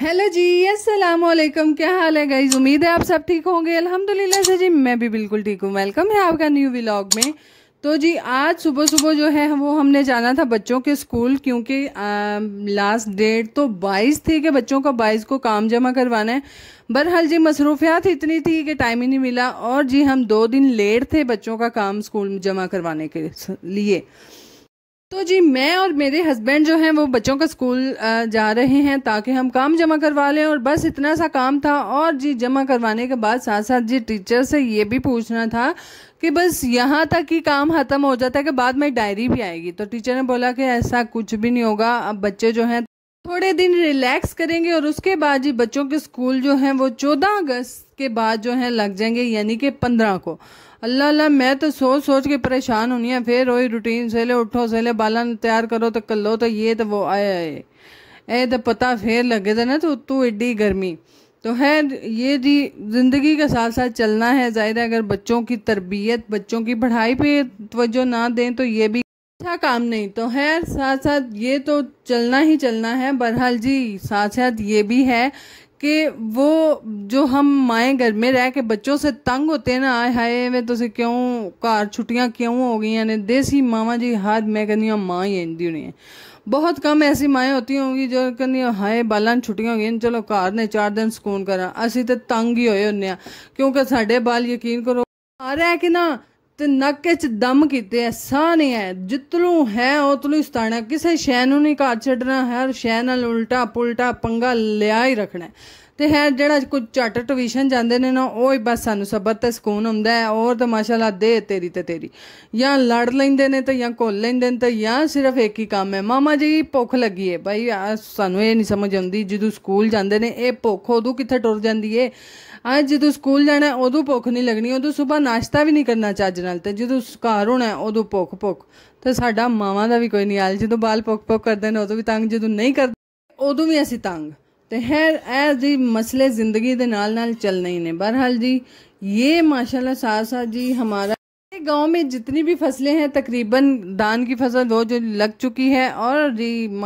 hello जी अस्सलाम वालेकुम क्या हाल है गाइज उम्मीद है आप सब ठीक होंगे अल्हम्दुलिल्लाह से जी मैं भी बिल्कुल ठीक हूँ वेलकम है आपका न्यू व्लॉग में तो जी आज सुबह सुबह जो है वो हमने जाना था बच्चों के स्कूल क्योंकि लास्ट डेट तो 22 थी कि बच्चों का 22 को काम जमा करवाना है बहरहाल जी मसरूफियात इतनी थी कि टाइम ही नहीं मिला और जी हम दो दिन लेट थे बच्चों का काम स्कूल जमा करवाने के लिए तो जी मैं और मेरे हस्बैंड जो हैं वो बच्चों का स्कूल जा रहे हैं ताकि हम काम जमा करवा लें और बस इतना सा काम था और जी जमा करवाने के बाद साथ साथ जी टीचर से ये भी पूछना था कि बस यहाँ तक ही काम ख़त्म हो जाता है कि बाद में डायरी भी आएगी तो टीचर ने बोला कि ऐसा कुछ भी नहीं होगा अब बच्चे जो हैं थोड़े दिन रिलैक्स करेंगे और उसके बाद जी बच्चों के स्कूल जो हैं वो चौदह अगस्त के बाद जो हैं लग जाएंगे यानी कि पंद्रह को अल्लाह अल्लाह मैं तो सोच सोच के परेशान होनी है फिर वही रूटीन सेले उठो सेले बालन तैयार करो तो कर लो तो ये तो वो आए आए ए तो पता फिर लगे थे तो ना तो तू एडी गर्मी तो है ये जी ज़िंदगी के साथ साथ चलना है ज़ाहिर है अगर बच्चों की तरबियत बच्चों की पढ़ाई पे तवज्जो ना दें तो ये भी अच्छा काम नहीं तो है साथ साथ ये तो चलना ही चलना है बहरहाल जी साथ साथ ये भी है कि वो जो हम माए घर में रह के बच्चों से तंग होते हैं ना आए हाय वे तो से क्यों घर छुट्टियां क्यों हो गई ने देसी मामा जी हर मैं कहनी हूँ माँ ही इंदी होनी है बहुत कम ऐसी माएँ होती होंगी जो कहनी हाय बालन छुट्टियां हो गई चलो घर ने चार दिन सुकून करा असी तो तंग ही होए होने क्योंकि साढ़े बाल यकीन करो आ रहा है कि ना ਤੇ ਨੱਕੇ ਚ ਦਮ ਕੀਤੇ ਐ ਸਾਹ ਨਹੀਂ ਐ ਜਿਤਲੂ ਹੈ ਉਤਲੂ ਸਤਾਣਾ ਕਿਸੇ ਸ਼ੈ ਨੂੰ ਨਹੀਂ ਘਾਟ ਛੱਡਣਾ ਹਰ ਸ਼ੈ ਨਾਲ ਉਲਟਾ ਪੁਲਟਾ ਪੰਗਾ ਲਿਆ ਹੀ ਰੱਖਣਾ ਤੇ ਹੈ ਜਿਹੜਾ ਕੁਝ ਚਾਰਟਰ ਟਿਊਸ਼ਨ ਜਾਂਦੇ ਨੇ ਨਾ ਉਹ ਹੀ ਬਸ ਸਾਨੂੰ ਸਬਰ ਤੇ ਸਕੂਨ ਹੁੰਦਾ ਹੈ ਔਰ ਤਾਂ ਮਾਸ਼ਾਅੱਲਾ ਦੇ ਤੇਰੀ ਤੇ ਤੇਰੀ ਜਾਂ ਲੜ ਲੈਂਦੇ ਨੇ ਤੇ ਜਾਂ ਕੋਲ ਲੈਂਦੇ ਨੇ ਤੇ ਜਾਂ ਸਿਰਫ ਇੱਕ ਹੀ ਕੰਮ ਹੈ ਮਾਮਾ ਜੀ ਭੁੱਖ ਲੱਗੀ ਹੈ ਭਾਈ ਸਾਨੂੰ ਇਹ ਨਹੀਂ ਸਮਝ ਆਉਂਦੀ ਜਦੋਂ ਸਕੂਲ ਜਾਂਦੇ ਨੇ ਇਹ ਭੁੱਖ ਉਦੋਂ ਕਿੱਥੇ ਟੁਰ ਜਾਂਦੀ ਏ ਅੱਜ ਜਦੋਂ ਸਕੂਲ ਜਾਣਾ ਉਦੋਂ ਭੁੱਖ ਨਹੀਂ ਲੱਗਣੀ ਉਦੋਂ ਸਵੇਰ ਨਾਸ਼ਤਾ ਵੀ ਨਹੀਂ ਕਰਨਾ ਚੱਜ ਨਾਲ ਤੇ ਜਦੋਂ ਸਕਾਰ ਹੋਣਾ ਉਦੋਂ ਭੁੱਖ ਭੁੱਖ ਤੇ ਸਾਡਾ ਮਾਵਾਂ ਦਾ ਵੀ ਕੋਈ ਨਹੀਂ ਹਾਲ ਜਦੋਂ ਬਾਲ ਭੁੱਖ ਭੁੱਖ ਕਰਦੇ ਨੇ ਉਦੋਂ ਵੀ ਤੰਗ ਜਦੋਂ ਨਹੀਂ ਕਰਦੇ ਉਦੋਂ ਵੀ ਅਸੀਂ ਤੰਗ તે હર એઝ دی مسئلے जिंदगी के नाल नाल चलને હે બરહલજી યે માશાલ્લા સાસાજી ہمارا گاؤں મે જિતની ભી ફસલે હે તકरीबन দান કી ફસલ હો જો લગ ચુકી હે ઓર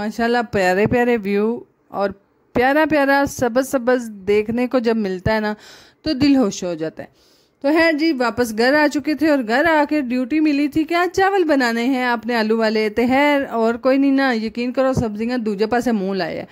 માશાલ્લા પ્યારے પ્યારے વ્યૂ ઓર પ્યારા પ્યારા સબસબસ દેખને કો જબ મિલતા હે ના તો દિલ હશ હો જાતા હે तो है जी वापस घर आ चुके थे और घर आके ड्यूटी मिली थी कि आज चावल बनाने हैं आपने आलू वाले तो है और कोई नहीं ना यकीन करो सब्जियां दूजे पास मूँह लाए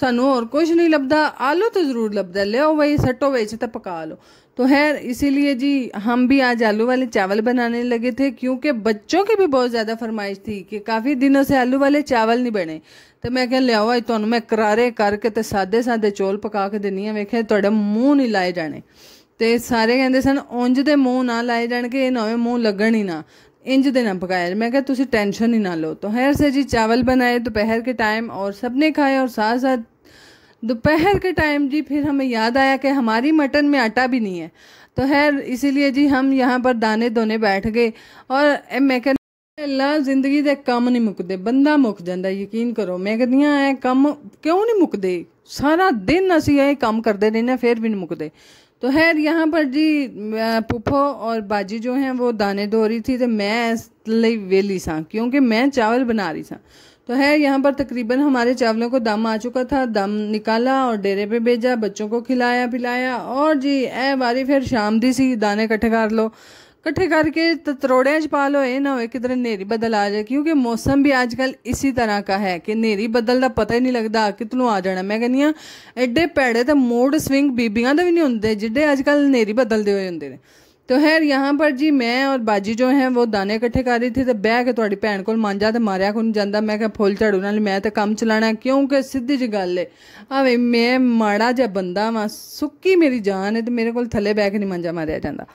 सानू और कुछ नहीं लगता आलू तो ज़रूर लगता लो वही सट्टो वे तो पका लो तो है इसीलिए जी हम भी आज आलू वाले चावल बनाने लगे थे क्योंकि बच्चों की भी बहुत ज़्यादा फरमाइश थी कि काफ़ी दिनों से आलू वाले चावल नहीं बने तो मैं क्या लिया भाई तो मैं करारे करके तो सादे सादे चौल पका के दिनी वेखे थोड़े मूँह नहीं लाए जाने ਤੇ ਸਾਰੇ ਕਹਿੰਦੇ ਸਨ ਉਂਝ ਦੇ ਮੂੰਹ ਨਾ ਲਾਏ ਜਾਣ ਕਿ ਇਹ ਨਵੇਂ ਮੂੰਹ ਲੱਗਣ ਹੀ ਨਾ इंज देना पकाया मैं क्या तुम टेंशन ही ना लो दोपहर तो से जी चावल बनाए दोपहर के टाइम और सबने खाए और साथ साथ दोपहर के टाइम जी फिर हमें याद आया कि हमारी मटन में आटा भी नहीं है तो खैर इसीलिए जी हम यहाँ पर दाने दोने बैठ गए और मैं कह जिंदगी ਜ਼ਿੰਦਗੀ कम नहीं ਨਹੀਂ बंदा मुक जाता यकीन करो मैं कहती हाँ ऐ कम क्यों नहीं ਮੁੱਕਦੇ सारा दिन असं ये कम करते रहने फिर भी नहीं मुकते तो खैर यहाँ पर जी पुप्पो और बाजी जो हैं वो दाने धो रही थी तो मैं इसलिए वेली सा क्योंकि मैं चावल बना रही सा तो है यहाँ पर तकरीबन हमारे चावलों को दम आ चुका था दम निकाला और डेरे पे भेजा बच्चों को खिलाया पिलाया और जी ए बारी फिर शाम दी सी दाने इकट्ठे कर लो ਇਕੱਠੇ ਕਰਕੇ ਤਤਰੋੜਿਆਂ 'ਚ ਪਾ ਲੋ ਇਹ ਨਾ ਹੋਏ ਕਿਦਰ ਨੇਰੀ ਬਦਲ ਆ ਜਾਏ ਕਿਉਂਕਿ ਮੌਸਮ ਵੀ ਕੱਲ ਇਸੇ ਤਰ੍ਹਾਂ ਦਾ ਹੈ ਕਿ ਨੇਰੀ ਬਦਲ ਦਾ ਪਤਾ ਹੀ ਨਹੀਂ ਲੱਗਦਾ ਕਿਤਨੂੰ ਆ ਜਾਣਾ ਮੈਂ ਕਹਿੰਦੀ ਆ ਐਡੇ ਪੈੜੇ ਤੇ ਮੋੜ ਸਵਿੰਗ ਬੀਬੀਆਂ ਦਾ ਵੀ ਨਹੀਂ ਹੁੰਦੇ ਜਿੱਡੇ ਕੱਲ ਨੇਰੀ ਬਦਲਦੇ ਹੋਏ ਹੁੰਦੇ ਨੇ ਤੋ ਹੈਰ ਯਹਾਂ ਪਰ ਜੀ ਮੈਂ ਔਰ ਬਾਜੀ ਜੋ ਹੈ ਉਹ ਦਾਣੇ ਇਕੱਠੇ ਕਰ ਰਹੀ थी ਤੇ बह ਤੁਹਾਡੀ ਭੈਣ ਕੋਲ को ਤੇ ਮਾਰਿਆ मारिया को ਜਾਂਦਾ ਮੈਂ ਕਿਹਾ ਫੁੱਲ ਝੜੂ ਨਾਲ ਮੈਂ ਤਾਂ ਕੰਮ ਚਲਾਣਾ ਕਿਉਂਕਿ ਸਿੱਧੀ ਜੀ ਗੱਲ ਏ ਆਵੇਂ ਮੈਂ ਮਾੜਾ ਜਿਹਾ ਬੰਦਾ ਵਾਂ ਸੁੱਕੀ ਮੇਰੀ ਜਾਨ ਏ ਤੇ ਮੇਰੇ ਕੋਲ ਥੱਲੇ ਬੈ ਕੇ ਨਹੀਂ ਮਾਂਜਾ ਮਾਰਿਆ ਜਾਂਦਾ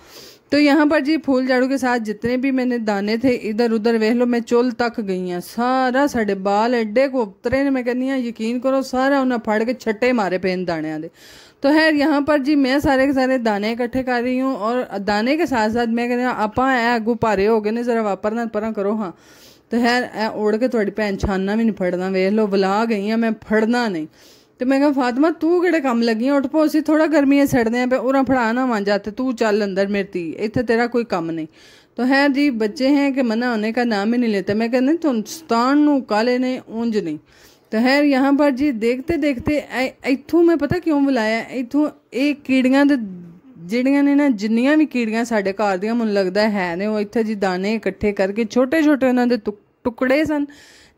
तो यहाँ पर जी फूल झाड़ू के साथ जितने भी मैंने दाने थे इधर उधर वेह लो मैं चुल तक गई हैं ਸਾਰਾ ਸਾਡੇ ਬਾਲ ਐਡੇ ਕੋਪਤਰੇ मैं कहनी हाँ यकीन करो सारा उन्हें फाड़ के छट्टे मारे पे इन ਦਾਣਿਆਂ ਦੇ तो है यहाँ पर जी मैं सारे के सारे दाने इकट्ठे कर रही हूँ और दाने के साथ साथ मैं कहनी आप अगू भारे हो गए ने जरा वापरना पर करो हाँ तो है ਇਹ के थोड़ी भैन छाना भी नहीं ਨਹੀਂ ਫੜਨਾ लो बुला गई हाँ मैं ਮੈਂ नहीं ਤੇ ਮੈਂ ਕਿਹਾ ਫਾਤਮਾ ਤੂੰ ਕਿਹੜੇ ਕੰਮ ਲੱਗੀ ਉੱਠ ਪੋ ਅਸੀਂ ਥੋੜਾ ਗਰਮੀਆਂ ਛੱਡਦੇ ਆਂ ਪਰ ਉਰਾ ਫੜਾ ਨਾ ਮਾਂ ਤੇ ਤੂੰ ਚੱਲ ਅੰਦਰ ਮੇਰਤੀ ਇੱਥੇ ਤੇਰਾ ਕੋਈ ਕੰਮ ਨਹੀਂ ਹੈ ਜੀ ਬੱਚੇ ਹੈ ਕਿ ਮਨਾ ਹੋਣੇ ਦਾ ਨਾਮ ਹੀ ਨਹੀਂ ਲੈਂਦੇ ਮੈਂ ਕਹਿੰਦੇ कहना ਸਤਾਨ ਨੂੰ ਕਾਲੇ ਨੇ ਉੰਜ ਨਹੀਂ ਤੋ ਹੈ ਯਹਾਂ ਪਰ ਜੀ ਦੇਖਤੇ ਦੇਖਤੇ इतों ਮੈਂ ਪਤਾ ਕਿਉਂ ਬੁਲਾਇਆ इतों ਇਹ ਕੀੜੀਆਂ ਦੇ ਜਿਹੜੀਆਂ ਨੇ ਨਾ ਜਿੰਨੀਆਂ ਵੀ ਕੀੜੀਆਂ ਸਾਡੇ ਘਰ ਦੀਆਂ ਮੈਨੂੰ ਲੱਗਦਾ ਹੈ ਨੇ ਉਹ ਇੱਥੇ ਜੀ ਦਾਣੇ ਇਕੱਠੇ ਕਰਕੇ ਛੋਟੇ ਛੋਟੇ ਉਹਨਾਂ ਦੇ ਟੁਕੜੇ ਸਨ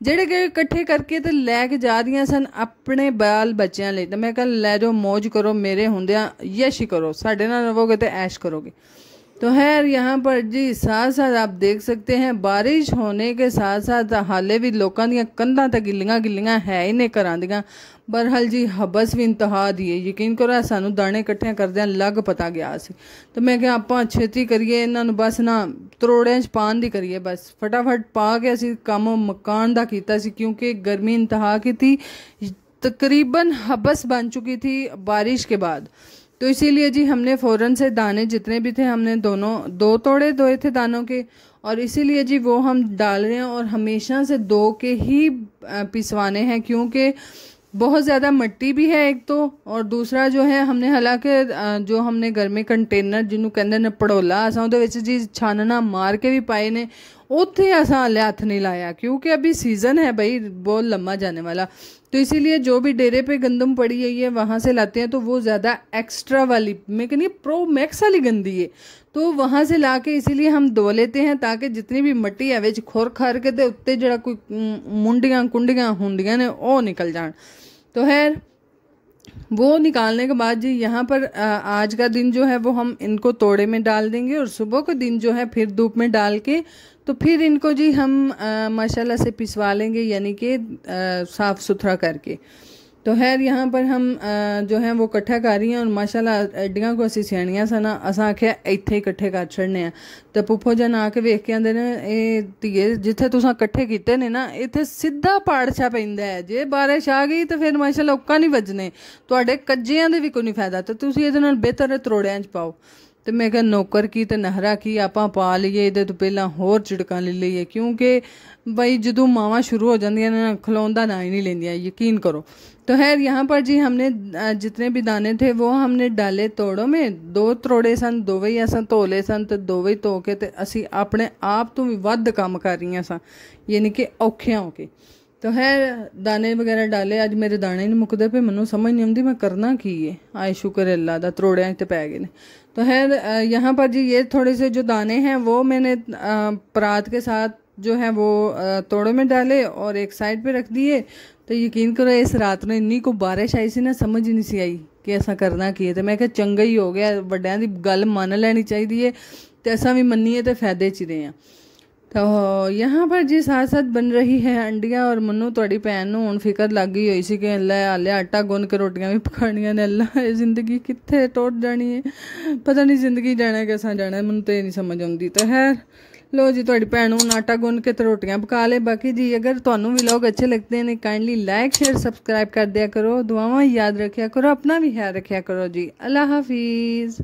ਜਿਹੜੇ ਕਿ ਇਕੱਠੇ ਕਰਕੇ ਤੇ ਲੈ ਕੇ ਜਾ ਰਹੀਆਂ ਸਨ ਆਪਣੇ ਬਾਲ ਬੱਚਿਆਂ ਲਈ ਤੇ ਮੈਂ ਕਿਹਾ ਲੈ ਜੋ ਮौज ਕਰੋ ਮੇਰੇ ਹੁੰਦਿਆਂ ਯਸ਼ ਕਰੋ ਸਾਡੇ ਨਾਲ ਰਵੋਗੇ ਤੇ ਐਸ਼ ਕਰੋਗੇ ਤੋ ਹੈ ਯਹਾਂ ਪਰ ਜੀ ਸਾਥ ਸਾਥ ਆਪ ਦੇਖ ਸਕਤੇ ਹੈ ਬਾਰਿਸ਼ ਹੋਣੇ ਕੇ ਸਾਥ ਸਾਥ ਹਾਲੇ ਵੀ ਲੋਕਾਂ ਦੀਆਂ ਕੰਧਾਂ ਤੇ ਗਿੱਲੀਆਂ ਗਿੱਲੀਆਂ ਹੈ ਇਹਨੇ ਘਰਾਂ ਦੀਆਂ ਬਰਹਲ ਜੀ ਹਬਸ ਵੀ ਇੰਤਹਾ ਦੀ ਹੈ ਯਕੀਨ ਕਰੋ ਸਾਨੂੰ ਦਾਣੇ ਇਕੱਠੇ ਕਰਦਿਆਂ ਲੱਗ ਪਤਾ ਗਿਆ ਸੀ ਤੇ ਮੈਂ ਕਿਹਾ ਆਪਾਂ ਛੇਤੀ ਕਰੀਏ ਇਹਨਾਂ ਨੂੰ ਬਸ ਨਾ ਤਰੋੜਿਆਂ 'ਚ ਪਾਣ ਦੀ ਕਰੀਏ ਬਸ ਫਟਾਫਟ ਪਾ ਕੇ ਅਸੀਂ ਕੰਮ ਮਕਾਨ ਦਾ ਕੀਤਾ ਸੀ ਕਿਉਂਕਿ ਗਰਮੀ ਇੰਤਹਾ ਕੀ ਥੀ तकरीबन हबस बन चुकी थी बारिश के बाद तो इसीलिए जी हमने फ़ौरन से दाने जितने भी थे हमने दोनों दो तोड़े दोए थे दानों के और इसीलिए जी वो हम डाल रहे हैं और हमेशा से दो के ही पिसवाने हैं क्योंकि बहुत ज़्यादा मट्टी भी है एक तो और दूसरा जो ਹੈ हमने ਹਾਲਾਂਕਿ ਜੋ हमने ਘਰ ਮੇ ਕੰਟੇਨਰ ਜਿਹਨੂੰ ਕਹਿੰਦੇ ਨੇ ਪੜੋਲਾ ਅਸਾਂ ਉਹਦੇ ਵਿੱਚ ਜੀ ਛਾਨਣਾ ਮਾਰ ਕੇ ਵੀ ਪਾਏ ਨੇ ਉੱਥੇ ਅਸਾਂ ਹੱਥ ਨਹੀਂ ਲਾਇਆ ਕਿਉਂਕਿ ਅਭੀ ਸੀਜ਼ਨ ਹੈ ਬਈ ਬਹੁਤ ਲੰਮਾ ਜਾਣੇ ਵਾਲਾ तो इसीलिए जो भी डेरे पे गंदम पड़ी है ये वहाँ से लाते हैं तो वो ज़्यादा एक्स्ट्रा वाली मैं कहनी प्रो मैक्स वाली गंदी है तो वहाँ से ला के इसीलिए हम धो लेते हैं ताकि जितनी भी मट्टी है वेज खोर खार के तो उत्ते जरा कोई मुंडियाँ कुंडियाँ होंदियाँ ने वो निकल जाए तो खैर वो निकालने के बाद जी यहाँ पर आज का दिन जो है वो हम इनको तोड़े में डाल देंगे और सुबह का दिन जो है फिर धूप में डाल के तो फिर इनको जी हम माशाल्लाह से पिसवा लेंगे यानी कि साफ़ सुथरा करके ਤੋ खैर ਯਹਾਂ ਪਰ ਹਮ ਜੋ ਹੈ वो ਇਕੱਠਾ ਕਰ ਰਹੀਆਂ ਔਰ ਮਾਸ਼ਾਅੱਲਾ ਐਡੀਆਂ ਕੋ ਅਸੀਂ ਸਿਆਣੀਆਂ ਸਨਾ ਅਸਾਂ ਆਖਿਆ ਇੱਥੇ ਇਕੱਠੇ ਕਰ ਛੜਨੇ ਆ ਤੇ ਪੁੱਪੋ ਜਨ ਆ ਕੇ ਵੇਖ ਕੇ ਆਂਦੇ ਨੇ ਇਹ ਧੀਏ ਜਿੱਥੇ ਤੁਸੀਂ ਇਕੱਠੇ ਕੀਤੇ ਨੇ ਨਾ ਇੱਥੇ ਸਿੱਧਾ ਪਾੜਛਾ ਪੈਂਦਾ ਹੈ ਜੇ ਬਾਰਿਸ਼ ਆ ਗਈ ਤਾਂ ਫਿਰ ਮਾਸ਼ਾਅੱਲਾ ਉੱਕਾ ਨਹੀਂ ਵੱਜਨੇ ਤੁਹਾਡੇ ਕੱਜਿਆਂ ਦੇ ਵੀ ਕੋਈ ਨਹੀਂ ਫਾਇਦਾ ਤੇ ਤੁਸੀਂ ਇਹਦੇ ਨਾਲ ਬਿਹਤਰ ਤਰੋੜਿਆਂ 'ਚ ਪਾਓ ਤੇ ਮੈਂ ਕਿਹਾ ਨੌਕਰ ਕੀ ਤੇ ਨਹਰਾ ਕੀ ਆਪਾਂ ਪਾ ਲਈਏ ਇਹਦੇ ਤੋਂ ਪਹਿਲਾਂ ਹੋਰ ਝਿੜਕਾਂ ਲੈ ਲਈਏ ਕਿਉਂਕਿ ਬਈ ਜਦੋਂ ਮਾਵਾ ਸ਼ੁਰੂ ਹੋ ਜਾਂਦੀਆਂ ਨੇ ਖਲੋਂਦਾ ਨਾ ਹੀ ਨਹੀਂ ਲੈਂਦੀਆਂ ਯਕੀਨ ਕਰੋ तो खैर ਯਹਾਂ ਪਰ ਜੀ ਹਮਨੇ ਜਿਤਨੇ ਵੀ ਦਾਣੇ ਥੇ ਵੋ ਹਮਨੇ ਡਾਲੇ ਤੋੜੋ ਮੇ ਦੋ तोड़े सन ਦੋਵੇਂ ਅਸਾਂ असन धोले ਤੇ ਦੋਵੇਂ दो ਧੋ ਕੇ ਤੇ ਅਸੀਂ ਆਪਣੇ ਆਪ ਤੋਂ ਵੀ ਵੱਧ ਕੰਮ ਕਰ ਰਹੀਆਂ ਸਾਂ ਯਾਨੀ ਕਿ ਔਖਿਆਂ ਹੋ ਕੇ ਤਾਂ ਹੈ ਦਾਣੇ ਵਗੈਰਾ ਡਾਲੇ ਅੱਜ ਮੇਰੇ ਦਾਣੇ ਨਹੀਂ ਮੁੱਕਦੇ ਪਏ ਮੈਨੂੰ ਸਮਝ ਨਹੀਂ ਆਉਂਦੀ ਮੈਂ ਕਰਨਾ ਕੀ ਹੈ ਆਏ ਸ਼ੁਕਰ ਅੱਲਾ ਦਾ ਤਰੋੜਿਆਂ ਤੇ ਪੈ ਗਏ ਨੇ तो खैर यहाँ पर जी ये थोड़े से जो दाने हैं वो मैंने परात के साथ जो है वो तोड़े में डाले और एक साइड पे रख दिए तो यकीन करो इस रात में इन्नी को बारिश आई सी ना समझ ही नहीं सी आई कि ऐसा करना की है तो मैं क्या चंगा ही हो गया ਵੱਡਿਆਂ गल मन ਮੰਨ चाहिए ਚਾਹੀਦੀ ਹੈ ਤੇ ਅਸਾਂ ਵੀ ਮੰਨੀਏ ਤੇ ਫਾਇਦੇ रहे हैं तो यहाँ पर जी साथ साथ बन रही है अंडिया और मनु थोड़ी भैन ਨੂੰ ਹੁਣ ਫਿਕਰ ਲੱਗ ਗਈ ਹੋਈ ਸੀ ਕਿ ਅੱਲਾ ਹਾਲੇ ਆਟਾ ਗੁੰਨ ਕੇ ਰੋਟੀਆਂ ਵੀ ਪਕਾਣੀਆਂ ਨੇ ਅੱਲਾ ਇਹ ਜ਼ਿੰਦਗੀ ਕਿੱਥੇ ਟੁੱਟ ਜਾਣੀ ਹੈ ਪਤਾ ਨਹੀਂ ਜ਼ਿੰਦਗੀ ਜਾਣਾ ਕਿਸਾਂ ਜਾਣਾ ਮੈਨੂੰ ਤੇ ਨਹੀਂ ਸਮਝ ਆਉਂਦੀ ਤਾਂ ਹੈ ਲੋ ਜੀ ਤੁਹਾਡੀ ਭੈਣ ਨੂੰ ਆਟਾ ਗੁੰਨ ਕੇ ਤੇ ਰੋਟੀਆਂ ਪਕਾ ਲੇ ਬਾਕੀ ਜੀ ਅਗਰ ਤੁਹਾਨੂੰ ਵੀ ਲੋਗ ਅੱਛੇ ਲੱਗਦੇ ਨੇ ਕਾਈਂਡਲੀ ਲਾਈਕ ਸ਼ੇਅਰ ਸਬਸਕ੍ਰਾਈਬ ਕਰ ਦਿਆ ਕਰੋ ਦੁਆਵਾਂ ਯਾਦ ਰੱਖਿਆ ਕਰੋ ਆਪਣਾ ਵੀ ਖਿਆਲ ਰੱਖਿਆ ਕਰੋ ਜੀ ਅੱਲਾ ਹਾਫਿਜ਼